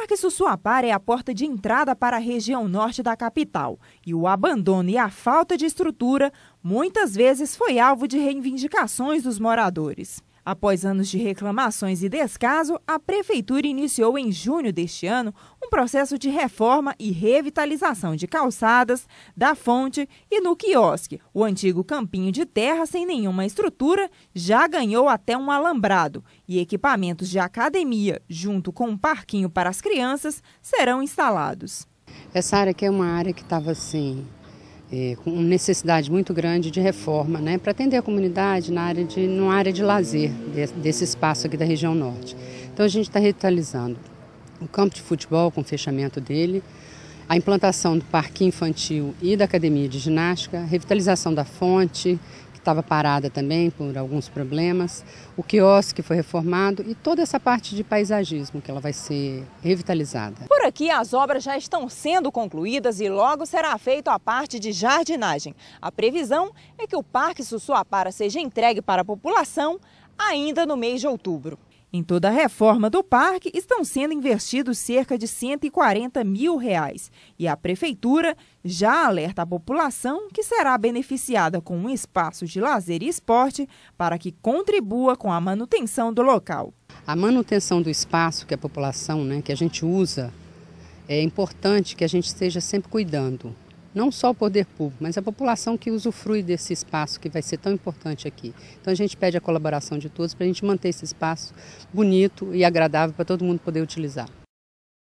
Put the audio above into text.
Parque Sussuapar é a porta de entrada para a região norte da capital e o abandono e a falta de estrutura muitas vezes foi alvo de reivindicações dos moradores. Após anos de reclamações e descaso, a Prefeitura iniciou em junho deste ano um processo de reforma e revitalização de calçadas, da fonte e no quiosque. O antigo campinho de terra sem nenhuma estrutura já ganhou até um alambrado e equipamentos de academia, junto com um parquinho para as crianças, serão instalados. Essa área aqui é uma área que estava assim, é, com necessidade muito grande de reforma, né, para atender a comunidade na área de, numa área de lazer de, desse espaço aqui da região norte. Então a gente está revitalizando o campo de futebol com o fechamento dele, a implantação do parque infantil e da academia de ginástica, revitalização da fonte, estava parada também por alguns problemas, o quiosque foi reformado e toda essa parte de paisagismo que ela vai ser revitalizada. Por aqui as obras já estão sendo concluídas e logo será feita a parte de jardinagem. A previsão é que o Parque Sussuapara seja entregue para a população ainda no mês de outubro. Em toda a reforma do parque estão sendo investidos cerca de 140 mil reais e a prefeitura já alerta a população que será beneficiada com um espaço de lazer e esporte para que contribua com a manutenção do local. A manutenção do espaço que a população, né, que a gente usa, é importante que a gente esteja sempre cuidando não só o poder público, mas a população que usufrui desse espaço que vai ser tão importante aqui. Então a gente pede a colaboração de todos para a gente manter esse espaço bonito e agradável para todo mundo poder utilizar.